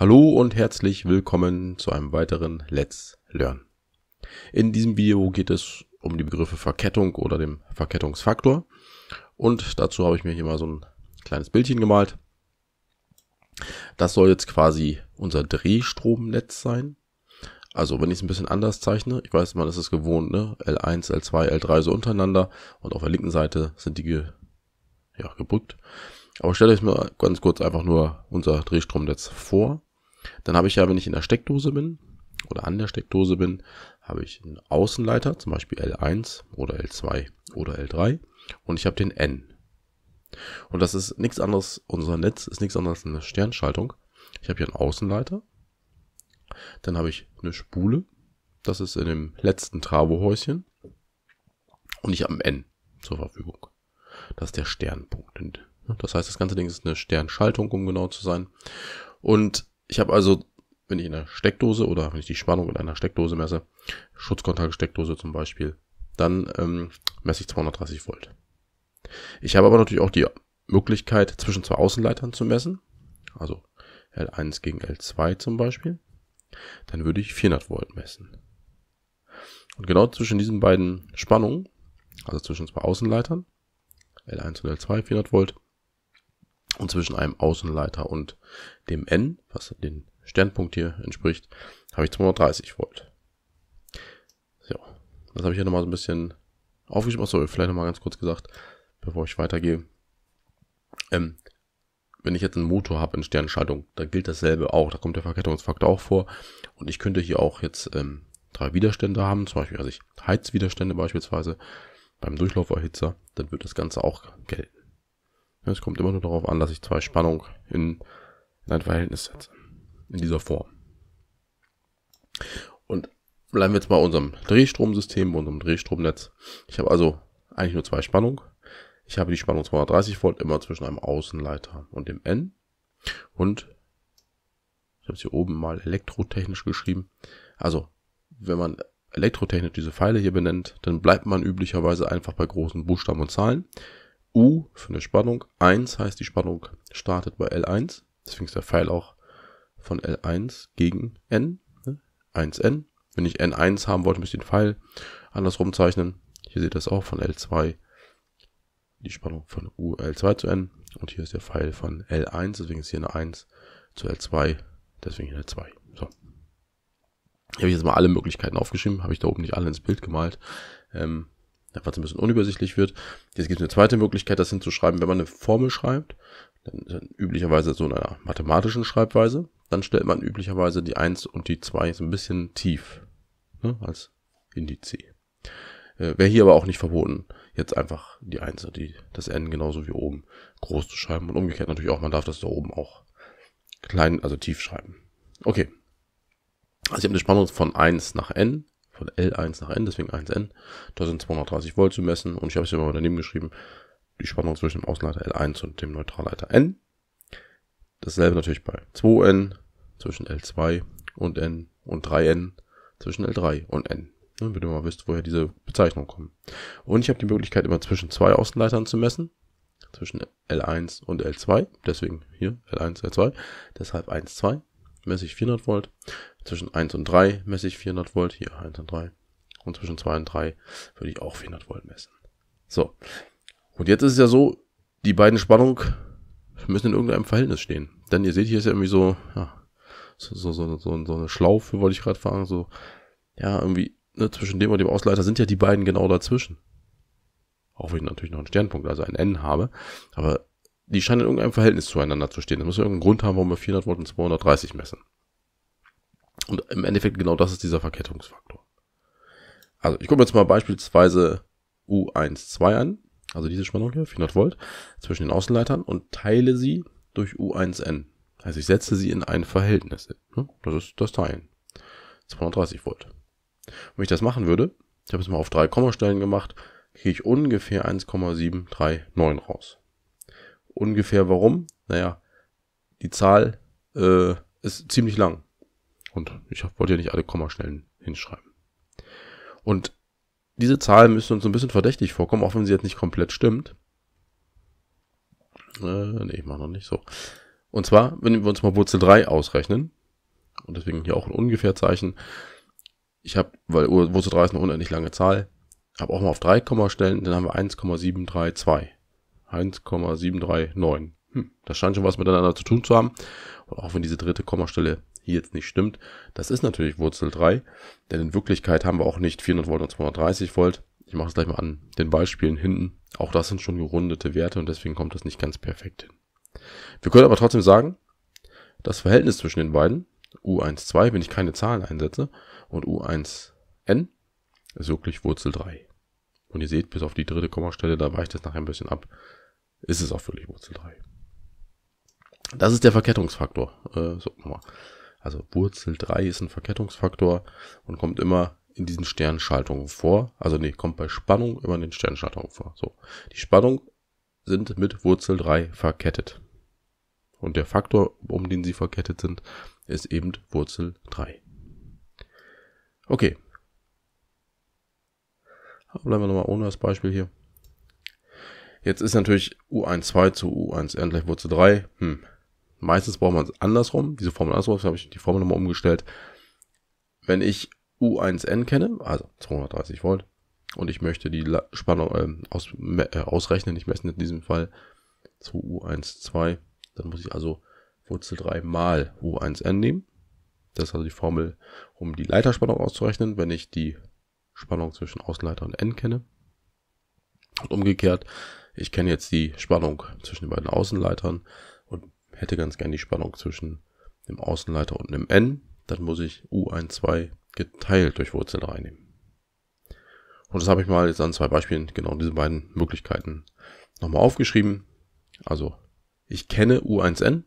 Hallo und herzlich willkommen zu einem weiteren Let's Learn. In diesem Video geht es um die Begriffe Verkettung oder dem Verkettungsfaktor und dazu habe ich mir hier mal so ein kleines Bildchen gemalt. Das soll jetzt quasi unser Drehstromnetz sein. Also wenn ich es ein bisschen anders zeichne, ich weiß, man ist es gewohnt, ne? L1, L2, L3 so untereinander und auf der linken Seite sind die ge ja, gebrückt. Aber stelle ich mir ganz kurz einfach nur unser Drehstromnetz vor. Dann habe ich ja, wenn ich in der Steckdose bin oder an der Steckdose bin, habe ich einen Außenleiter, zum Beispiel L1 oder L2 oder L3 und ich habe den N. Und das ist nichts anderes, unser Netz ist nichts anderes als eine Sternschaltung. Ich habe hier einen Außenleiter, dann habe ich eine Spule, das ist in dem letzten Travohäuschen und ich habe ein N zur Verfügung. Das ist der Sternpunkt. Das heißt, das ganze Ding ist eine Sternschaltung, um genau zu sein. Und ich habe also, wenn ich in einer Steckdose oder wenn ich die Spannung in einer Steckdose messe, Schutzkontaktsteckdose zum Beispiel, dann ähm, messe ich 230 Volt. Ich habe aber natürlich auch die Möglichkeit, zwischen zwei Außenleitern zu messen, also L1 gegen L2 zum Beispiel, dann würde ich 400 Volt messen. Und genau zwischen diesen beiden Spannungen, also zwischen zwei Außenleitern, L1 und L2, 400 Volt, und zwischen einem Außenleiter und dem N, was den Sternpunkt hier entspricht, habe ich 230 Volt. So, das habe ich hier nochmal so ein bisschen aufgeschrieben. Achso, vielleicht nochmal ganz kurz gesagt, bevor ich weitergehe. Ähm, wenn ich jetzt einen Motor habe in Sternschaltung, dann gilt dasselbe auch. Da kommt der Verkettungsfaktor auch vor. Und ich könnte hier auch jetzt ähm, drei Widerstände haben, zum Beispiel also ich, Heizwiderstände beispielsweise beim Durchlauferhitzer, dann wird das Ganze auch gelten. Es kommt immer nur darauf an, dass ich zwei Spannung in, in ein Verhältnis setze. In dieser Form. Und bleiben wir jetzt bei unserem Drehstromsystem, bei unserem Drehstromnetz. Ich habe also eigentlich nur zwei Spannung. Ich habe die Spannung 230 Volt immer zwischen einem Außenleiter und dem N. Und ich habe es hier oben mal elektrotechnisch geschrieben. Also, wenn man elektrotechnisch diese Pfeile hier benennt, dann bleibt man üblicherweise einfach bei großen Buchstaben und Zahlen. U für eine Spannung. 1 heißt, die Spannung startet bei L1. Deswegen ist der Pfeil auch von L1 gegen N. Ne? 1N. Wenn ich N1 haben wollte, müsste ich den Pfeil andersrum zeichnen. Hier seht ihr das auch von L2. Die Spannung von U L2 zu N. Und hier ist der Pfeil von L1. Deswegen ist hier eine 1 zu L2. Deswegen hier eine 2. So. Hier habe ich jetzt mal alle Möglichkeiten aufgeschrieben. Habe ich da oben nicht alle ins Bild gemalt. Ähm, einfach ein bisschen unübersichtlich wird. Jetzt gibt es eine zweite Möglichkeit, das hinzuschreiben, wenn man eine Formel schreibt, dann, dann üblicherweise so in einer mathematischen Schreibweise, dann stellt man üblicherweise die 1 und die 2 so ein bisschen tief ne, als Indiz. Äh, Wäre hier aber auch nicht verboten, jetzt einfach die 1 und die, das N genauso wie oben groß zu schreiben und umgekehrt natürlich auch, man darf das da oben auch klein, also tief schreiben. Okay. Also ich habe eine Spannung von 1 nach N von L1 nach N, deswegen 1N. Da sind 230 Volt zu messen und ich habe es immer daneben geschrieben, die Spannung zwischen dem Außenleiter L1 und dem Neutralleiter N. Dasselbe natürlich bei 2N zwischen L2 und N und 3N zwischen L3 und N. wenn du mal wisst, woher diese Bezeichnungen kommen. Und ich habe die Möglichkeit, immer zwischen zwei Außenleitern zu messen. Zwischen L1 und L2. Deswegen hier L1, L2. Deshalb 1, 2 messe ich 400 Volt. Zwischen 1 und 3 messe ich 400 Volt. Hier 1 und 3. Und zwischen 2 und 3 würde ich auch 400 Volt messen. So. Und jetzt ist es ja so, die beiden Spannungen müssen in irgendeinem Verhältnis stehen. Denn ihr seht, hier ist ja irgendwie so, ja, so, so, so, so, eine Schlaufe, wollte ich gerade fragen, so, ja, irgendwie ne, zwischen dem und dem Ausleiter sind ja die beiden genau dazwischen. Auch wenn ich natürlich noch einen Sternpunkt, also ein N habe. Aber die scheinen in irgendeinem Verhältnis zueinander zu stehen. Das muss ja irgendeinen Grund haben, warum wir 400 Volt und 230 messen. Und im Endeffekt genau das ist dieser Verkettungsfaktor. Also ich gucke mir jetzt mal beispielsweise U12 an, also diese Spannung hier, 400 Volt, zwischen den Außenleitern und teile sie durch U1N. Also ich setze sie in ein Verhältnis. Ne? Das ist das Teilen. 230 Volt. Wenn ich das machen würde, ich habe es mal auf drei Kommastellen gemacht, kriege ich ungefähr 1,739 raus ungefähr warum. Naja, die Zahl äh, ist ziemlich lang. Und ich wollte ja nicht alle Kommastellen hinschreiben. Und diese Zahl müsste uns ein bisschen verdächtig vorkommen, auch wenn sie jetzt nicht komplett stimmt. Äh, ne, ich mache noch nicht so. Und zwar, wenn wir uns mal Wurzel 3 ausrechnen, und deswegen hier auch ein Ungefährzeichen, ich habe, weil Wurzel 3 ist eine unendlich lange Zahl, habe auch mal auf 3 Kommastellen, dann haben wir 1,732. 1,739. Hm, das scheint schon was miteinander zu tun zu haben. Und auch wenn diese dritte Kommastelle hier jetzt nicht stimmt, das ist natürlich Wurzel 3. Denn in Wirklichkeit haben wir auch nicht 400 Volt und 230 Volt. Ich mache es gleich mal an den Beispielen hinten. Auch das sind schon gerundete Werte und deswegen kommt das nicht ganz perfekt hin. Wir können aber trotzdem sagen, das Verhältnis zwischen den beiden, U12, wenn ich keine Zahlen einsetze, und U1n ist wirklich Wurzel 3. Und ihr seht, bis auf die dritte Kommastelle, da weicht das nachher ein bisschen ab ist es auch wirklich Wurzel 3. Das ist der Verkettungsfaktor. Äh, also Wurzel 3 ist ein Verkettungsfaktor und kommt immer in diesen Sternschaltungen vor. Also nee, kommt bei Spannung immer in den Sternschaltungen vor. So, die Spannung sind mit Wurzel 3 verkettet. Und der Faktor, um den sie verkettet sind, ist eben Wurzel 3. Okay. Bleiben wir nochmal ohne das Beispiel hier. Jetzt ist natürlich U1-2 zu U1n gleich Wurzel 3. Hm. Meistens braucht man es andersrum. Diese Formel andersrum, habe ich die Formel nochmal umgestellt. Wenn ich U1n kenne, also 230 Volt, und ich möchte die Spannung äh, aus, äh, ausrechnen, ich messen in diesem Fall zu U1,2, dann muss ich also Wurzel 3 mal U1n nehmen. Das ist also die Formel, um die Leiterspannung auszurechnen, wenn ich die Spannung zwischen Außenleiter und N kenne. Und umgekehrt, ich kenne jetzt die Spannung zwischen den beiden Außenleitern und hätte ganz gern die Spannung zwischen dem Außenleiter und dem N. Dann muss ich U12 geteilt durch Wurzel 3 nehmen. Und das habe ich mal jetzt an zwei Beispielen, genau diese beiden Möglichkeiten, nochmal aufgeschrieben. Also, ich kenne U1N,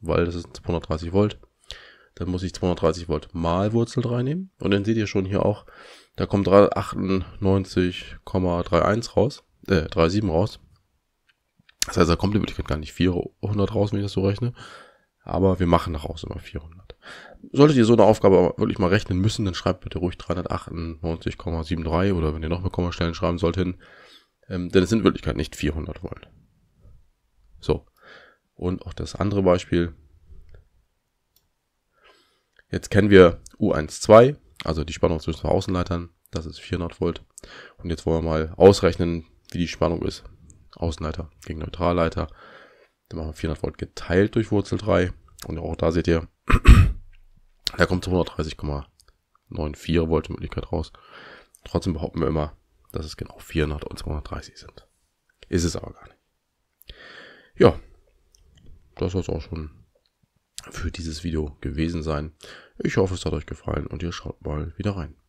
weil das ist 230 Volt. Dann muss ich 230 Volt mal Wurzel 3 nehmen. Und dann seht ihr schon hier auch, da kommt 398,31 raus, äh, 37 raus. Das heißt, da kommt in Wirklichkeit gar nicht 400 raus, wenn ich das so rechne. Aber wir machen daraus immer 400. Solltet ihr so eine Aufgabe wirklich mal rechnen müssen, dann schreibt bitte ruhig 398,73 oder wenn ihr noch mehr Kommastellen schreiben sollt hin. Ähm, denn es sind in Wirklichkeit nicht 400 Volt. So. Und auch das andere Beispiel. Jetzt kennen wir U12, also die Spannung zwischen zwei Außenleitern, das ist 400 Volt. Und jetzt wollen wir mal ausrechnen, wie die Spannung ist. Außenleiter gegen Neutralleiter. Dann machen wir 400 Volt geteilt durch Wurzel 3. Und auch da seht ihr, da kommt 230,94 Volt Möglichkeit raus. Trotzdem behaupten wir immer, dass es genau 400 und 230 sind. Ist es aber gar nicht. Ja, das war auch schon für dieses Video gewesen sein. Ich hoffe, es hat euch gefallen und ihr schaut mal wieder rein.